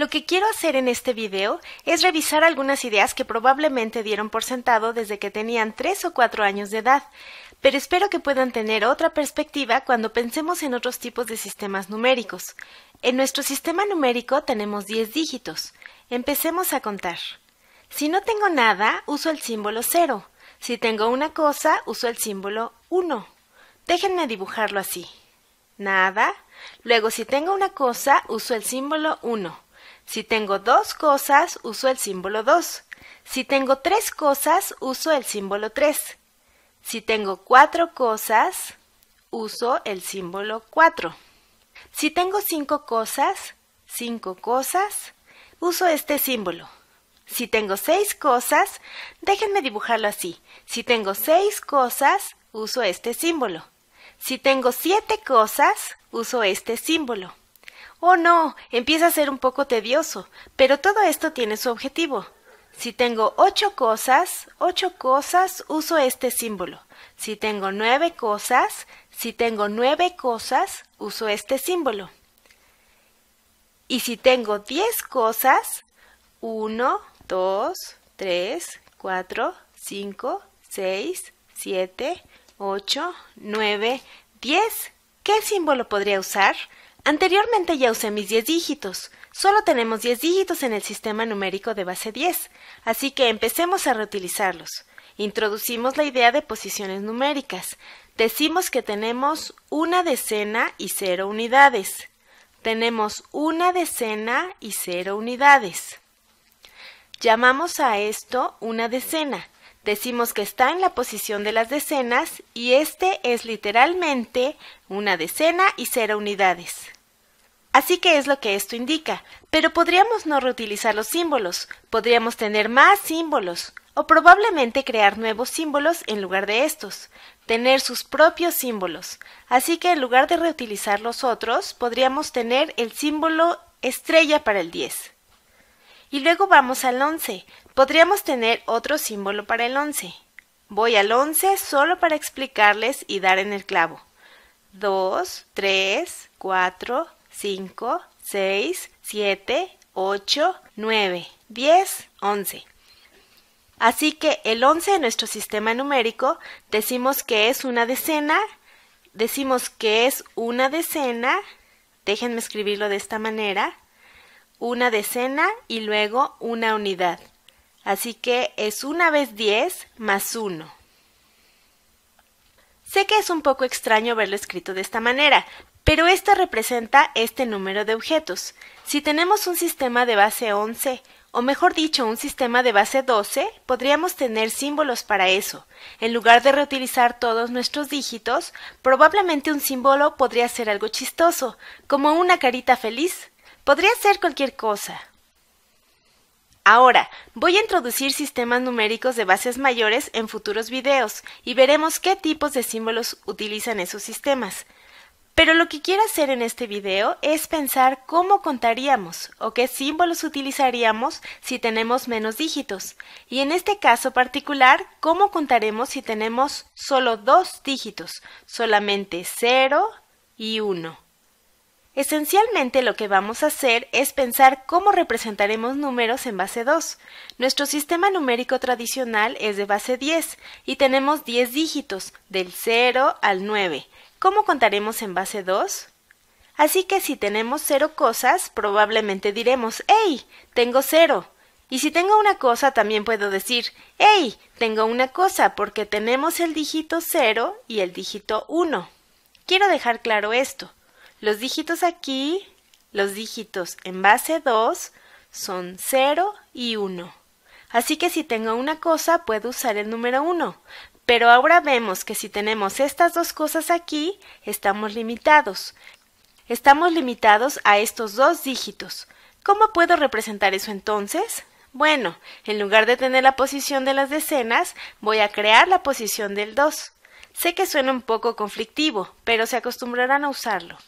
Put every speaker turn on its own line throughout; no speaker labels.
Lo que quiero hacer en este video es revisar algunas ideas que probablemente dieron por sentado desde que tenían 3 o 4 años de edad, pero espero que puedan tener otra perspectiva cuando pensemos en otros tipos de sistemas numéricos. En nuestro sistema numérico tenemos 10 dígitos. Empecemos a contar. Si no tengo nada, uso el símbolo 0. Si tengo una cosa, uso el símbolo 1. Déjenme dibujarlo así. Nada. Luego, si tengo una cosa, uso el símbolo 1. Si tengo dos cosas, uso el símbolo 2. Si tengo tres cosas, uso el símbolo 3. Si tengo cuatro cosas, uso el símbolo 4. Si tengo cinco cosas, cinco cosas, uso este símbolo. Si tengo seis cosas, déjenme dibujarlo así. Si tengo seis cosas, uso este símbolo. Si tengo siete cosas, uso este símbolo. Oh, no, empieza a ser un poco tedioso, pero todo esto tiene su objetivo. Si tengo ocho cosas, ocho cosas uso este símbolo. Si tengo nueve cosas, si tengo nueve cosas, uso este símbolo. Y si tengo diez cosas, uno, dos, tres, cuatro, cinco, seis, siete, ocho, nueve, diez. ¿Qué símbolo podría usar? Anteriormente ya usé mis 10 dígitos. Solo tenemos 10 dígitos en el sistema numérico de base 10, así que empecemos a reutilizarlos. Introducimos la idea de posiciones numéricas. Decimos que tenemos una decena y cero unidades. Tenemos una decena y cero unidades. Llamamos a esto una decena Decimos que está en la posición de las decenas y este es literalmente una decena y cero unidades. Así que es lo que esto indica, pero podríamos no reutilizar los símbolos, podríamos tener más símbolos, o probablemente crear nuevos símbolos en lugar de estos, tener sus propios símbolos. Así que en lugar de reutilizar los otros, podríamos tener el símbolo estrella para el 10. Y luego vamos al 11. Podríamos tener otro símbolo para el 11. Voy al 11 solo para explicarles y dar en el clavo. 2, 3, 4, 5, 6, 7, 8, 9, 10, 11. Así que el 11 en nuestro sistema numérico decimos que es una decena, decimos que es una decena, déjenme escribirlo de esta manera, una decena y luego una unidad. Así que es una vez 10 más 1. Sé que es un poco extraño verlo escrito de esta manera, pero esto representa este número de objetos. Si tenemos un sistema de base 11, o mejor dicho, un sistema de base 12, podríamos tener símbolos para eso. En lugar de reutilizar todos nuestros dígitos, probablemente un símbolo podría ser algo chistoso, como una carita feliz, Podría ser cualquier cosa. Ahora, voy a introducir sistemas numéricos de bases mayores en futuros videos y veremos qué tipos de símbolos utilizan esos sistemas. Pero lo que quiero hacer en este video es pensar cómo contaríamos o qué símbolos utilizaríamos si tenemos menos dígitos, y en este caso particular, cómo contaremos si tenemos solo dos dígitos, solamente 0 y 1. Esencialmente lo que vamos a hacer es pensar cómo representaremos números en base 2. Nuestro sistema numérico tradicional es de base 10 y tenemos 10 dígitos, del 0 al 9. ¿Cómo contaremos en base 2? Así que si tenemos 0 cosas, probablemente diremos, ¡Hey! Tengo 0. Y si tengo una cosa, también puedo decir, ¡Hey! Tengo una cosa porque tenemos el dígito 0 y el dígito 1. Quiero dejar claro esto. Los dígitos aquí, los dígitos en base 2 son 0 y 1. Así que si tengo una cosa puedo usar el número 1. Pero ahora vemos que si tenemos estas dos cosas aquí, estamos limitados. Estamos limitados a estos dos dígitos. ¿Cómo puedo representar eso entonces? Bueno, en lugar de tener la posición de las decenas, voy a crear la posición del 2. Sé que suena un poco conflictivo, pero se acostumbrarán a usarlo.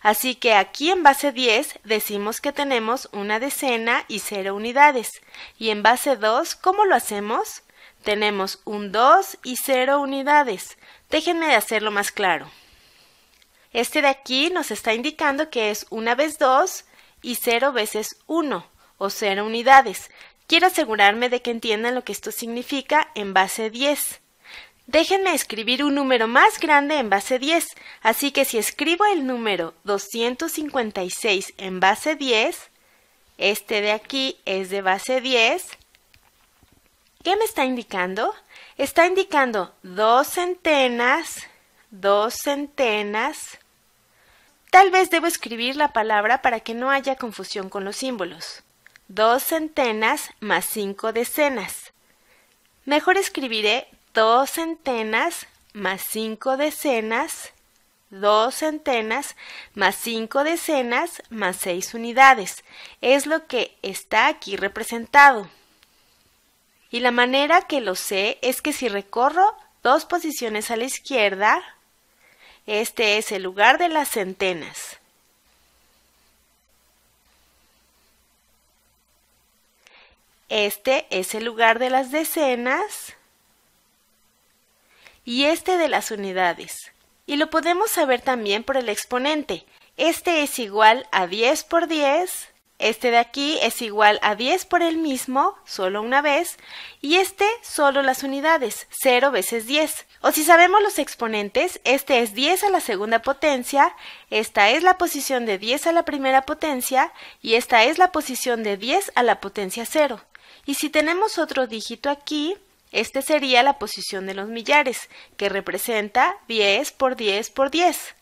Así que aquí en base 10 decimos que tenemos una decena y 0 unidades. Y en base 2, ¿cómo lo hacemos? Tenemos un 2 y 0 unidades. Déjenme hacerlo más claro. Este de aquí nos está indicando que es 1 vez 2 y 0 veces 1 o 0 unidades. Quiero asegurarme de que entiendan lo que esto significa en base 10 déjenme escribir un número más grande en base 10, así que si escribo el número 256 en base 10, este de aquí es de base 10, ¿qué me está indicando? Está indicando dos centenas, dos centenas. Tal vez debo escribir la palabra para que no haya confusión con los símbolos. Dos centenas más cinco decenas. Mejor escribiré dos centenas más cinco decenas, dos centenas más cinco decenas más seis unidades. Es lo que está aquí representado. Y la manera que lo sé es que si recorro dos posiciones a la izquierda, este es el lugar de las centenas. Este es el lugar de las decenas y este de las unidades. Y lo podemos saber también por el exponente. Este es igual a 10 por 10, este de aquí es igual a 10 por el mismo, solo una vez, y este solo las unidades, 0 veces 10. O si sabemos los exponentes, este es 10 a la segunda potencia, esta es la posición de 10 a la primera potencia, y esta es la posición de 10 a la potencia 0. Y si tenemos otro dígito aquí, esta sería la posición de los millares, que representa 10 por 10 por 10.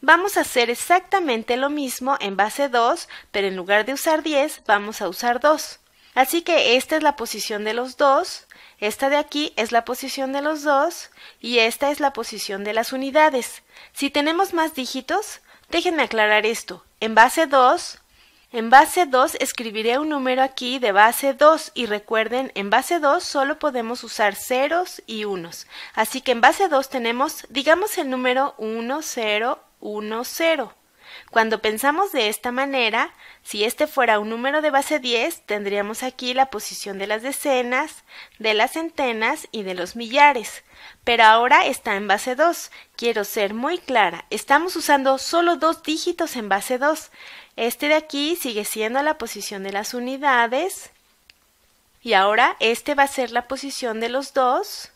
Vamos a hacer exactamente lo mismo en base 2, pero en lugar de usar 10 vamos a usar 2. Así que esta es la posición de los 2, esta de aquí es la posición de los 2 y esta es la posición de las unidades. Si tenemos más dígitos, déjenme aclarar esto. En base 2 en base 2 escribiré un número aquí de base 2 y recuerden, en base 2 solo podemos usar ceros y unos. Así que en base 2 tenemos, digamos el número 1010. Cuando pensamos de esta manera, si este fuera un número de base 10, tendríamos aquí la posición de las decenas, de las centenas y de los millares. Pero ahora está en base 2. Quiero ser muy clara, estamos usando solo dos dígitos en base 2. Este de aquí sigue siendo la posición de las unidades. Y ahora este va a ser la posición de los dos.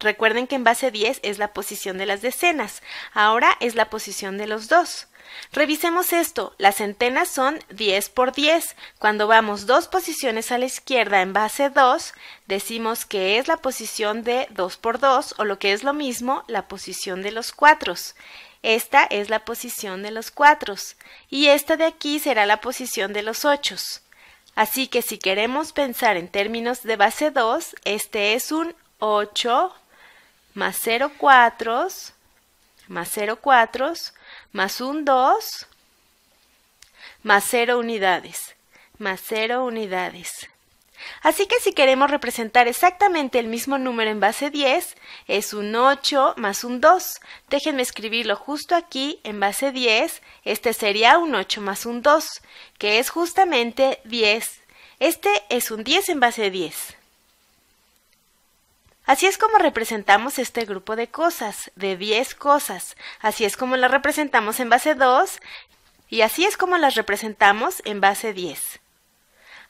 Recuerden que en base 10 es la posición de las decenas, ahora es la posición de los 2. Revisemos esto, las centenas son 10 por 10. Cuando vamos dos posiciones a la izquierda en base 2, decimos que es la posición de 2 por 2 o lo que es lo mismo, la posición de los 4. Esta es la posición de los 4, y esta de aquí será la posición de los 8. Así que si queremos pensar en términos de base 2, este es un 8 más 0 cuatros, más 0 cuatros, más un 2, más 0 unidades, más 0 unidades. Así que si queremos representar exactamente el mismo número en base 10, es un 8 más un 2. Déjenme escribirlo justo aquí en base 10. Este sería un 8 más un 2, que es justamente 10. Este es un 10 en base 10. Así es como representamos este grupo de cosas, de 10 cosas. Así es como las representamos en base 2 y así es como las representamos en base 10.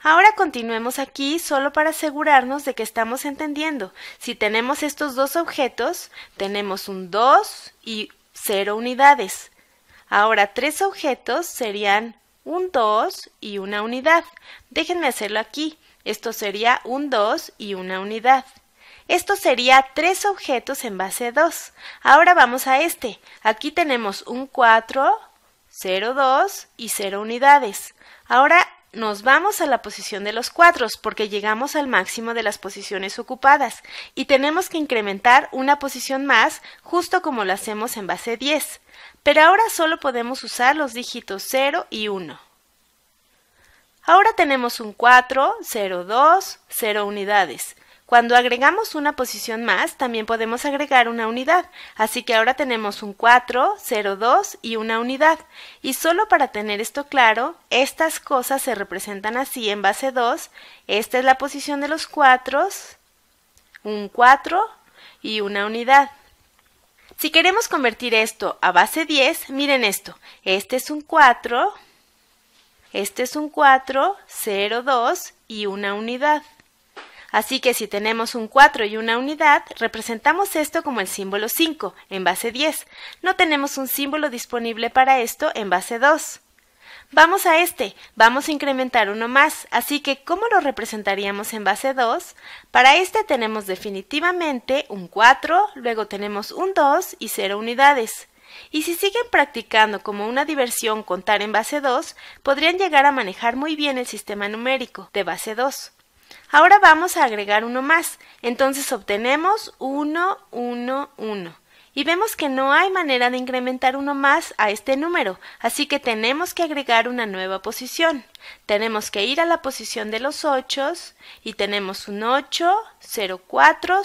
Ahora continuemos aquí solo para asegurarnos de que estamos entendiendo. Si tenemos estos dos objetos, tenemos un 2 y 0 unidades. Ahora tres objetos serían un 2 y una unidad. Déjenme hacerlo aquí. Esto sería un 2 y una unidad. Esto sería tres objetos en base 2. Ahora vamos a este. Aquí tenemos un 4, 0, 2 y 0 unidades. Ahora nos vamos a la posición de los 4 porque llegamos al máximo de las posiciones ocupadas y tenemos que incrementar una posición más justo como lo hacemos en base 10. Pero ahora solo podemos usar los dígitos 0 y 1. Ahora tenemos un 4, 0, 2, 0 unidades. Cuando agregamos una posición más, también podemos agregar una unidad, así que ahora tenemos un 4, 0, 2 y una unidad. Y solo para tener esto claro, estas cosas se representan así en base 2, esta es la posición de los 4, un 4 y una unidad. Si queremos convertir esto a base 10, miren esto, este es un 4, este es un 4, 0, 2 y una unidad. Así que si tenemos un 4 y una unidad, representamos esto como el símbolo 5 en base 10. No tenemos un símbolo disponible para esto en base 2. Vamos a este, vamos a incrementar uno más, así que ¿cómo lo representaríamos en base 2? Para este tenemos definitivamente un 4, luego tenemos un 2 y 0 unidades. Y si siguen practicando como una diversión contar en base 2, podrían llegar a manejar muy bien el sistema numérico de base 2. Ahora vamos a agregar uno más. Entonces obtenemos 1, 1, 1. Y vemos que no hay manera de incrementar uno más a este número, así que tenemos que agregar una nueva posición. Tenemos que ir a la posición de los 8 y tenemos un 8, 0 4,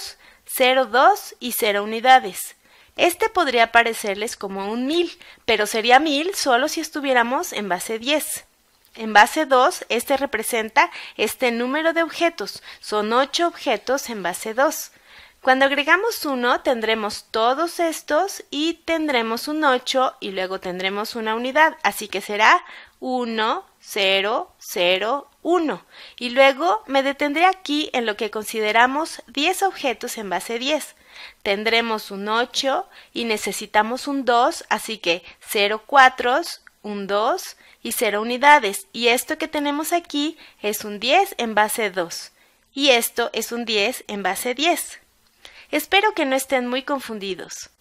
0 2 y 0 unidades. Este podría parecerles como un 1000, pero sería 1000 solo si estuviéramos en base 10. En base 2, este representa este número de objetos. Son 8 objetos en base 2. Cuando agregamos 1 tendremos todos estos y tendremos un 8 y luego tendremos una unidad, así que será 1, 0, 0, 1. Y luego me detendré aquí en lo que consideramos 10 objetos en base 10. Tendremos un 8 y necesitamos un 2, así que 0, 4, un 2 y 0 unidades. Y esto que tenemos aquí es un 10 en base 2. Y esto es un 10 en base 10. Espero que no estén muy confundidos.